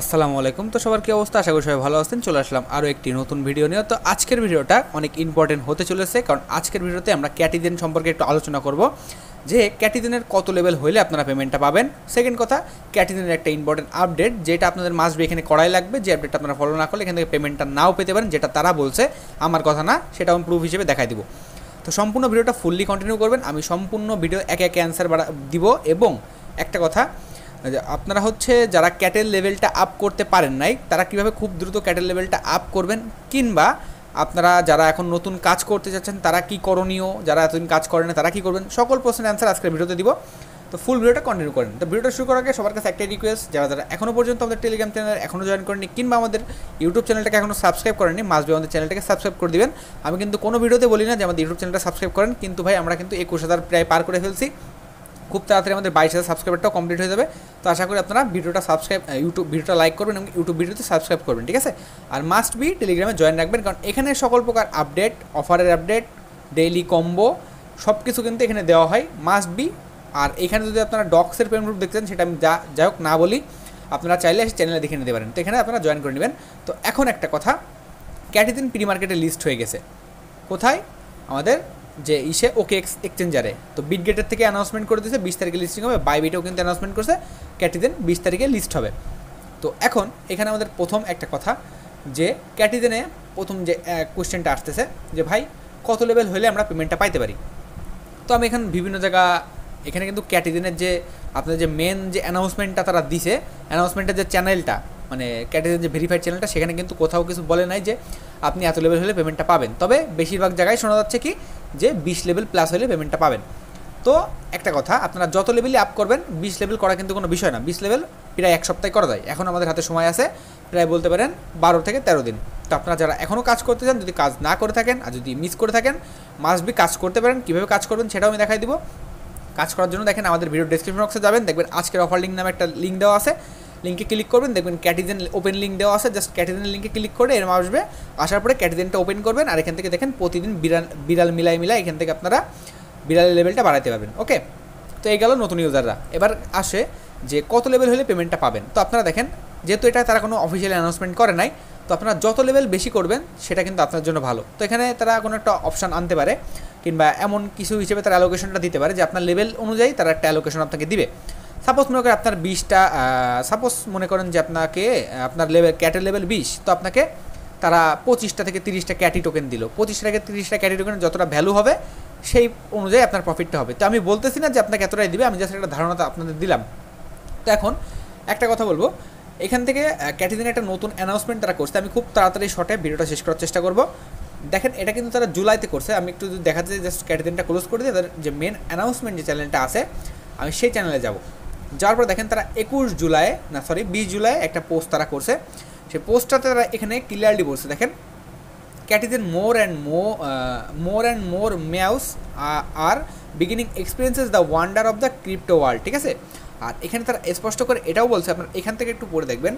আসসালামু আলাইকুম তো সবার কি অবস্থা আশা করি সবাই ভালো আছেন চলে আসলাম আরও একটি নতুন ভিডিও নিয়ে তো আজকের ভিডিওটা অনেক ইম্পর্টেন্ট হতে চলেছে কারণ আজকের ভিডিওতে আমরা ক্যাটিদেন সম্পর্কে একটু আলোচনা করব যে ক্যাটিদিনের কত লেভেল হইলে আপনারা পেমেন্টটা পাবেন সেকেন্ড কথা ক্যাটিদিনের একটা ইম্পর্টেন্ট আপডেট যেটা আপনাদের মাসবে এখানে করাই লাগবে যে আপডেটটা আপনারা ফলো না করলে এখান থেকে পেমেন্টটা নাও পেতে পারেন যেটা তারা বলছে আমার কথা না সেটা আমি প্রুফ হিসেবে দেখাই দিব তো সম্পূর্ণ ভিডিওটা ফুললি কন্টিনিউ করবেন আমি সম্পূর্ণ ভিডিও একে একে অ্যান্সার দিব এবং একটা কথা আপনারা হচ্ছে যারা ক্যাটেল লেভেলটা আপ করতে পারেন নাই তারা কিভাবে খুব দ্রুত ক্যাটেল লেভেলটা আপ করবেন কিংবা আপনারা যারা এখন নতুন কাজ করতে চাচ্ছেন তারা কি করণীয় যারা এতদিন কাজ করেন তারা কি করবেন সকল প্রশ্নের অ্যান্সার আজকের ভিডিওতে দিব তো ফুল ভিডিওটা কন্টিনিউ করেন তো ভিডিওটা শুরু করার আগে সবার কাছে একটাই রিকোয়েস্ট যারা যারা এখনও পর্যন্ত আমাদের টেলিগ্রাম চ্যানেল এখনও জয়েন করেনি কিংবা আমাদের ইউটিউব চ্যানেলটাকে এখনও সাবস্ক্রাইব করেনি মাসবি আমাদের চ্যানেলটাকে সাবস্ক্রাইব করে দিবেন আমি কিন্তু কোনো ভিডিওতে বলি না যে আমাদের ইউটিউব চ্যানেলটা সাবস্ক্রাইব করেন কিন্তু ভাই আমরা কিন্তু একুশ হাজার প্রায় পার করে ফেলছি খুব তাড়াতাড়ি আমাদের বাইশ হাজার সাবস্ক্রাইবারটাও কমপ্লিট হয়ে যাবে তো আশা করি আপনারা ভিডিওটা সাবস্ক্রাইব ইউটিউব ভিডিওটা লাইক করবেন এবং ইউটিউব ভিডিওতে সাবস্ক্রাইব করবেন ঠিক আছে আর মাস্ট বি টেলিগ্রামে জয়েন রাখবেন কারণ এখানে সকল প্রকার আপডেট অফারের আপডেট ডেইলি কম্বো সব কিছু কিন্তু এখানে দেওয়া হয় মাস্ট বি আর এখানে যদি আপনারা ডক্সের পেমেন্ট রুট দেখতেন সেটা আমি যা যাই হোক না বলি আপনারা চাইলে সেই চ্যানেলে দেখে নিতে পারেন তো এখানে আপনারা জয়েন করে নেবেন তো এখন একটা কথা ক্যাটিদিন প্রি মার্কেটে লিস্ট হয়ে গেছে কোথায় আমাদের যে ইসে ওকে এক্স এক্সচেঞ্জারে তো বিটগেটের থেকে অ্যানাউন্সমেন্ট করে দিয়েছে বিশ তারিখে লিস্টিং হবে বাই বিটেও কিন্তু অ্যানাউন্সমেন্ট করছে ক্যাটিদেন বিশ তারিখে লিস্ট হবে তো এখন এখানে আমাদের প্রথম একটা কথা যে ক্যাটিদেনে প্রথম যে কোয়েশ্চেনটা আসতেছে যে ভাই কত লেভেল হলে আমরা পেমেন্টটা পাইতে পারি তো আমি এখানে বিভিন্ন জায়গা এখানে কিন্তু ক্যাটিদিনের যে আপনাদের যে মেন যে অ্যানাউন্সমেন্টটা তারা দিছে অ্যানাউন্সমেন্টের যে চ্যানেলটা মানে ক্যাটিদিনের যে ভেরিফাইড চ্যানেলটা সেখানে কিন্তু কোথাও কিছু বলে নাই যে আপনি এত লেভেল হলে পেমেন্টটা পাবেন তবে বেশিরভাগ জায়গায় শোনা যাচ্ছে কি যে বিশ লেভেল প্লাস হলে পেমেন্টটা পাবেন তো একটা কথা আপনারা যত লেভেলই আপ করবেন বিশ লেভেল করা কিন্তু কোনো বিষয় না বিশ লেভেল প্রায় এক সপ্তাহে করা যায় এখন আমাদের হাতে সময় আছে প্রায় বলতে পারেন বারো থেকে তেরো দিন তো আপনারা যারা এখনও কাজ করতে চান যদি কাজ না করে থাকেন আর যদি মিস করে থাকেন মাস্ট বি কাজ করতে পারেন কীভাবে কাজ করবেন সেটাও আমি দেখাই দিব কাজ করার জন্য দেখেন আমাদের ভিডিও ডিসক্রিপশন বক্সে যাবেন দেখবেন আজকের অফার লিঙ্ক নামে একটা লিঙ্ক দেওয়া আছে লিঙ্কে ক্লিক করবেন দেখবেন ক্যাটিজেন ওপেন লিঙ্ক দেওয়া আছে জাস্ট ক্যাটিজেন লিঙ্কে ক্লিক করে এরম আসবে আসার পরে ক্যাটিজেনটা ওপেন করবেন আর এখান থেকে দেখেন প্রতিদিন বিড়াল বিড়াল মিলাই মিলাই এখান থেকে আপনারা বিড়ালের লেভেলটা বাড়াতে পারবেন ওকে তো এই গেল নতুন ইউজাররা এবার আসে যে কত লেভেল হলে পেমেন্টটা পাবেন তো আপনারা দেখেন যেহেতু এটা তারা কোনো অফিসিয়াল অ্যানাউন্সমেন্ট করে নাই তো আপনারা যত লেভেল বেশি করবেন সেটা কিন্তু আপনার জন্য ভালো তো এখানে তারা কোনো একটা অপশান আনতে পারে কিংবা এমন কিছু হিসেবে তারা অ্যালোকেশনটা দিতে পারে যে আপনার লেভেল অনুযায়ী তারা একটা অ্যালোকেশন আপনাকে দিবে সাপোজ মনে করেন আপনার বিশটা সাপোজ মনে করেন যে আপনাকে আপনার লেভেল ক্যাটের লেভেল বিশ তো আপনাকে তারা পঁচিশটা থেকে তিরিশটা ক্যাটি টোকেন দিল পঁচিশটা থেকে তিরিশটা ক্যাটি টোকেন যতটা ভ্যালু হবে সেই অনুযায়ী আপনার প্রফিটটা হবে তো আমি বলতেছি না যে আপনাকে এতটাই দিবে আমি জাস্ট একটা ধারণা আপনাদের দিলাম তো এখন একটা কথা বলবো এখান থেকে ক্যাটিদিনে একটা নতুন অ্যানাউন্সমেন্ট তারা করছে আমি খুব তাড়াতাড়ি শর্টে ভিডিওটা শেষ করার চেষ্টা করব দেখেন এটা কিন্তু তারা জুলাইতে করছে আমি একটু যদি দেখাতে জাস্ট ক্যাটিদিনটা ক্লোজ করে দিই তাদের যে মেন অ্যানাউন্সমেন্ট যে চ্যানেলটা আছে আমি সেই চ্যানেলে যাব যার পর দেখেন তারা একুশ জুলাই না সরি বিশ জুলাই একটা পোস্ট তারা করছে সেই পোস্টটাতে তারা এখানে ক্লিয়ারলি বলছে দেখেন Catizen more and mo more and more mouse are beginning experiences the wonder of the crypto world ঠিক আছে আর এখানে তারা স্পষ্ট করে এটাও বলছে আপনার এখান থেকে একটু পড়ে দেখবেন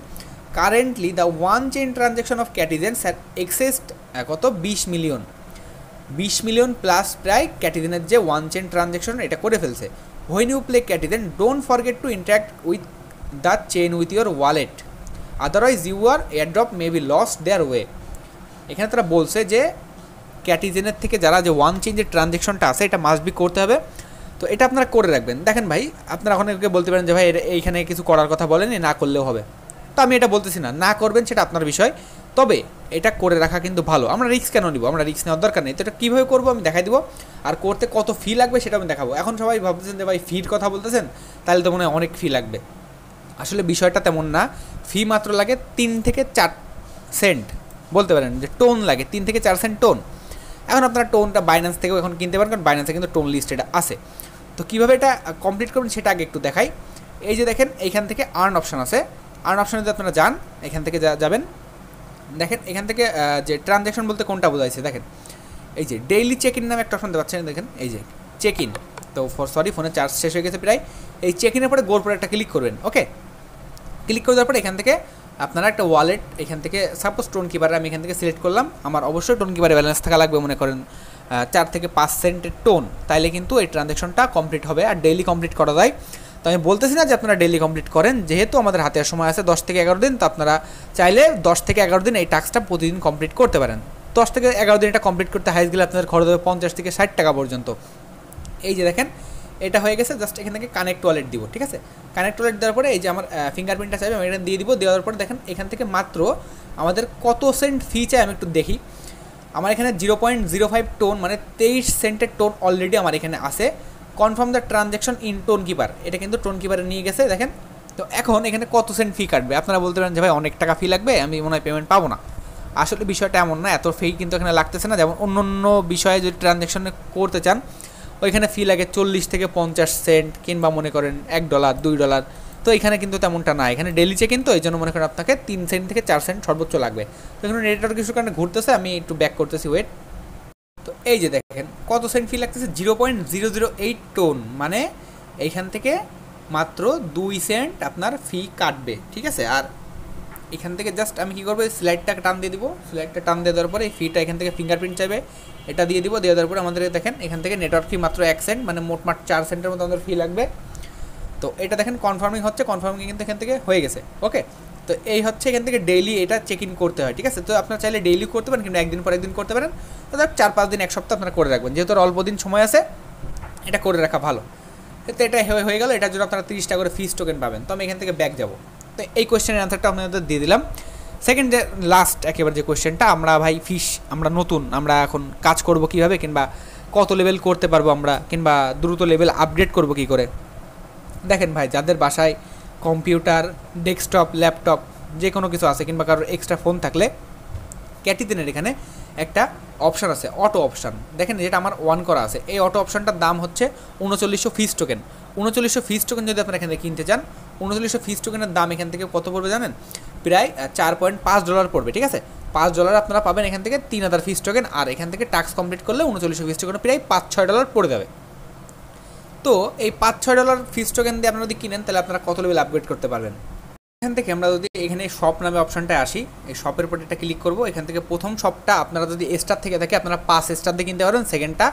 currently the on chain transaction of Catizen sir exceeded কত বিশ মিলিয়ন বিশ মিলিয়ন প্লাস প্রায় ক্যাটিজেনের যে ওয়ান চেন ট্রানজ্যাকশন এটা করে ফেলছে when you play catty then don't to to with with chain with your wallet wallet you are airdrop may be lost there way এখানে তারা বলছে যে ক্যাটিজেনের থেকে যারা যে ওয়ান চেঞ্জের ট্রানজেকশনটা আছে এটা মাস্ট বি করতে হবে তো এটা আপনারা করে রাখবেন দেখেন ভাই আপনারা ওখানে বলতে পারেন যে ভাই এইখানে কিছু করার কথা বলেনি না করলেও হবে তো আমি এটা বলতেছি না না করবেন সেটা আপনার বিষয় তবে এটা করে রাখা কিন্তু ভালো আমরা রিক্স কেন নিব আমরা রিক্স নেওয়ার দরকার নেই তো এটা কীভাবে করবো আমি দেখাই দিব আর করতে কত ফি লাগবে সেটা আমি দেখাবো এখন সবাই ভাবতেছেন যে ভাই ফির কথা বলতেছেন তাহলে তো মনে হয় অনেক ফি লাগবে আসলে বিষয়টা তেমন না ফি মাত্র লাগে তিন থেকে চার সেন্ট বলতে পারেন যে টোন লাগে তিন থেকে চার সেন্ট টোন এখন আপনারা টোনটা বাইন্যান্স থেকেও এখন কিনতে পারেন কারণ বাইন্যান্সে কিন্তু টোন লিস্ট এটা আছে তো কীভাবে এটা কমপ্লিট করবেন সেটা আগে একটু দেখাই এই যে দেখেন এইখান থেকে আর্ন অপশন আছে আর্ন অপশনে যদি আপনারা যান এখান থেকে যাবেন দেখেন এখান থেকে যে ট্রানজ্যাকশন বলতে কোনটা বোঝাইছে দেখেন এই যে ডেইলি চেক ইন নামে একটা শুনতে পাচ্ছেন দেখেন এই যে চেক ইন তো সরি ফোনে চার্জ শেষ হয়ে গেছে প্রায় এই চেক ইনের পরে গোর প্রোডাক্টটা একটা ক্লিক করবেন ওকে ক্লিক করে দেওয়ার পরে এখান থেকে আপনারা একটা ওয়ালেট এখান থেকে সাপোজ টোন কিপারে আমি এখান থেকে সিলেক্ট করলাম আমার অবশ্যই টোন কিপারে ব্যালেন্স থাকা লাগবে মনে করেন চার থেকে পাঁচ সেন্টের টোন তাইলে কিন্তু এই ট্রানজ্যাকশনটা কমপ্লিট হবে আর ডেইলি কমপ্লিট করা যায় তো আমি বলতেছি না যে আপনারা ডেলি কমপ্লিট করেন যেহেতু আমাদের হাতে সময় আছে দশ থেকে এগারো দিন তো আপনারা চাইলে দশ থেকে এগারো দিন এই টাস্কটা প্রতিদিন কমপ্লিট করতে পারেন দশ থেকে এগারো দিন এটা কমপ্লিট করতে হাইস গেলে আপনাদের খরচ হবে পঞ্চাশ থেকে ষাট টাকা পর্যন্ত এই যে দেখেন এটা হয়ে গেছে জাস্ট এখান থেকে কানেক্ট ওয়ালেট দিব ঠিক আছে কানেক্ট ওয়ালেট দেওয়ার পরে এই যে আমার ফিঙ্গারপ্রিন্টটা চাইবে আমি এটা দিয়ে দিব দেওয়ার পরে দেখেন এখান থেকে মাত্র আমাদের কত সেন্ট ফি চাই আমি একটু দেখি আমার এখানে zero point zero five TON মানে তেইশ সেন্টের টোন অলরেডি আমার এখানে আছে confirm the transaction in Tonkeeper এটা কিন্তু টোন কিপারে নিয়ে গেছে দেখেন তো এখন এখানে কত সেন্ট ফি কাটবে আপনারা বলতে পারেন যে ভাই অনেক টাকা ফি লাগবে আমি মনে হয় পেমেন্ট পাবো না আসলে বিষয়টা এমন না এত ফি কিন্তু এখানে লাগতেছে না যেমন অন্য অন্য বিষয়ে যদি ট্রানজ্যাকশন করতে চান ওইখানে ফি লাগে চল্লিশ থেকে পঞ্চাশ সেন্ট কিংবা মনে করেন এক ডলার দুই ডলার তো এখানে কিন্তু তেমনটা না এখানে ডেলি চেকিং তো এই জন্য মনে করেন আপনাকে তিন সেন্ট থেকে চার সেন্ট সর্বোচ্চ লাগবে তো এখানে নেটওয়ার্ক ইস্যুর কারণে ঘুরতেছে আমি একটু ব্যাক করতেছি ওয়েট এই যে দেখেন কত সেন্ট ফি লাগতেছে zero point zero zero eight TON মানে এইখান থেকে মাত্র দুই সেন্ট আপনার ফি কাটবে ঠিক আছে আর এখান থেকে জাস্ট আমি কী করবো স্লাইডটা টান দিয়ে দিব স্লাইডটা টান দিয়ে দেওয়ার পরে এই ফিটা এখান থেকে ফিঙ্গারপ্রিন্ট চাইবে এটা দিয়ে দিব দিয়ে দেওয়ার পরে আমাদের দেখেন এখান থেকে নেটওয়ার্ক ফি মাত্র এক সেন্ট মানে মোট মাঠ চার সেন্টের মতো আমাদের ফি লাগবে তো এটা দেখেন কনফার্মিং হচ্ছে কনফার্মিং কিন্তু এখান থেকে হয়ে গেছে ওকে তো এই হচ্ছে এখান থেকে ডেইলি এটা চেক ইন করতে হয় ঠিক আছে তো আপনারা চাইলে ডেইলি করতে পারেন কিন্তু একদিন পর একদিন করতে পারেন অর্থাৎ চার পাঁচ দিন এক সপ্তাহ আপনারা করে রাখবেন যেহেতু অল্প দিন সময় আছে এটা করে রাখা ভালো তো এটা হয়ে গেল এটার জন্য আপনারা তিরিশটা করে ফিস টোকেন পাবেন তো আমি এখান থেকে ব্যাক যাবো তো এই কোয়েশ্চেনের অ্যান্সারটা আপনাদের দিয়ে দিলাম সেকেন্ড যে লাস্ট একেবারে যে কোয়েশ্চেনটা আমরা ভাই ফিস আমরা নতুন আমরা এখন কাজ করব কিভাবে কিংবা কত লেভেল করতে পারবো আমরা কিংবা দ্রুত লেভেল আপডেট করব কি করে দেখেন ভাই যাদের বাসায় কম্পিউটার ডেস্কটপ ল্যাপটপ যে কোনো কিছু আছে কিংবা কারোর এক্সট্রা ফোন থাকলে ক্যাটিতেনের এখানে একটা অপশান আছে অটো অপশান দেখেন যেটা আমার ওয়ান করা আছে এই অটো অপশানটার দাম হচ্ছে উনচল্লিশশো ফিস টোকেন উনচল্লিশশো ফিস টোকেন যদি আপনারা এখান থেকে কিনতে চান উনচল্লিশশো ফিস টোকেনের দাম এখান থেকে কত পড়বে জানেন প্রায় চার পয়েন্ট পাঁচ ডলার পড়বে ঠিক আছে পাঁচ ডলার আপনারা পাবেন এখান থেকে তিন হাজার ফিস টোকেন আর এখান থেকে ট্যাক্স কমপ্লিট করলে উনচল্লিশশো ফিস টোকেন প্রায় পাঁচ ছয় ডলার পড়ে যাবে তো এই পাঁচ ছয় ডলার ফিস টোকেন দিয়ে আপনারা যদি কিনেন তাহলে আপনারা কত লেভেল আপগ্রেড করতে পারবেন এখান থেকে আমরা যদি এখানে শপ নামে অপশনটায় আসি এই শপের উপর এটা ক্লিক করবো এখান থেকে প্রথম শপটা আপনারা যদি স্টার থেকে থাকে আপনারা পাঁচ স্টার দিয়ে কিনতে পারবেন সেকেন্ডটা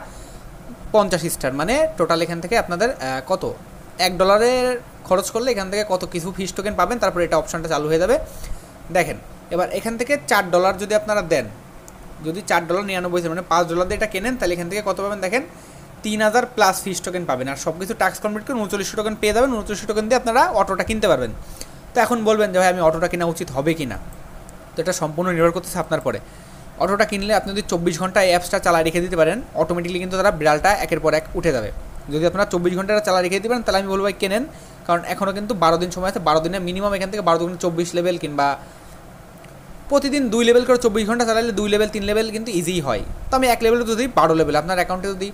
পঞ্চাশ স্টার মানে টোটাল এখান থেকে আপনাদের কত এক ডলারের খরচ করলে এখান থেকে কত কিছু ফিস টোকেন পাবেন তারপর এটা অপশনটা চালু হয়ে যাবে দেখেন এবার এখান থেকে চার ডলার যদি আপনারা দেন যদি চার ডলার নিরানব্বই মানে পাঁচ ডলার দিয়ে এটা কেনেন তাহলে এখান থেকে কত পাবেন দেখেন তিন হাজার প্লাস ফিস টোকেন পাবেন আর সব কিছু ট্যাক্স কমপ্লিট করে উনচল্লিশশো টোকেন পেয়ে যাবেন উনচল্লিশশো টোকেন দিয়ে আপনারা অটোটা কিনতে পারবেন তো এখন বলবেন যে ভাই আমি অটোটা কেনা উচিত হবে কি না তো এটা সম্পূর্ণ নির্ভর করতেছে আপনার পরে অটোটা কিনলে আপনি যদি চব্বিশ ঘন্টা এই অ্যাপসটা চালা রেখে দিতে পারেন অটোমেটিকলি কিন্তু তারা বিড়ালটা একের পর এক উঠে যাবে যদি আপনারা চব্বিশ ঘন্টা চালা রেখে দিতে পারেন তাহলে আমি বলবো ভাই কেনেন কারণ এখনও কিন্তু বারো দিন সময় আছে বারো দিনে মিনিমাম এখান থেকে বারো দিনে চব্বিশ লেভেল কিংবা প্রতিদিন দুই লেভেল করে চব্বিশ ঘন্টা চালালে দুই লেভেল তিন লেভেল কিন্তু ইজিই হয় তো আমি এক লেভেল যদি বারো লেভেল আপনার অ্যাকাউন্টে যদি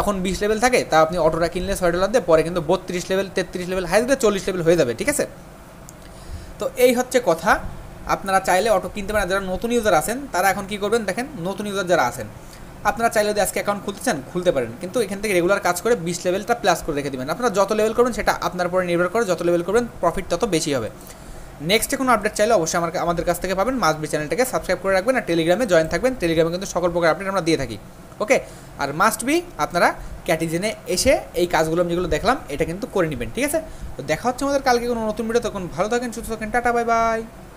এখন বিশ লেভেল থাকে তা আপনি অটোটা কিনলে ছয় ডলার দিয়ে পরে কিন্তু বত্রিশ লেভেল তেত্রিশ লেভেল হাই গেলে চল্লিশ লেভেল হয়ে যাবে ঠিক আছে তো এই হচ্ছে কথা আপনারা চাইলে অটো কিনতে পারেন যারা নতুন ইউজার আছেন তারা এখন কি করবেন দেখেন নতুন ইউজার যারা আছেন আপনারা চাইলে যদি আজকে অ্যাকাউন্ট খুলতে চান খুলতে পারেন কিন্তু এখান থেকে রেগুলার কাজ করে বিশ লেভেলটা প্লাস করে রেখে দেবেন আপনারা যত লেভেল করবেন সেটা আপনার উপরে নির্ভর করে যত লেভেল করবেন প্রফিট তত বেশি হবে নেক্সটে কোনো আপডেট চাইলে অবশ্যই আমার আমাদের কাছ থেকে পাবেন মাসবি চ্যানেলটাকে সাবস্ক্রাইব করে রাখবেন আর টেলিগ্রামে জয়েন থাকবেন টেলিগ্রামে কিন্তু সকল প্রকার আপডেট আমরা দিয়ে থাকি ওকে আর মাস্ট বি আপনারা ক্যাটিজেনে এসে এই কাজগুলো আমি যেগুলো দেখলাম এটা কিন্তু করে নেবেন ঠিক আছে তো দেখা হচ্ছে আমাদের কালকে কোনো নতুন ভিডিও তখন ভালো থাকেন সুস্থ থাকেন টাটা বাই বাই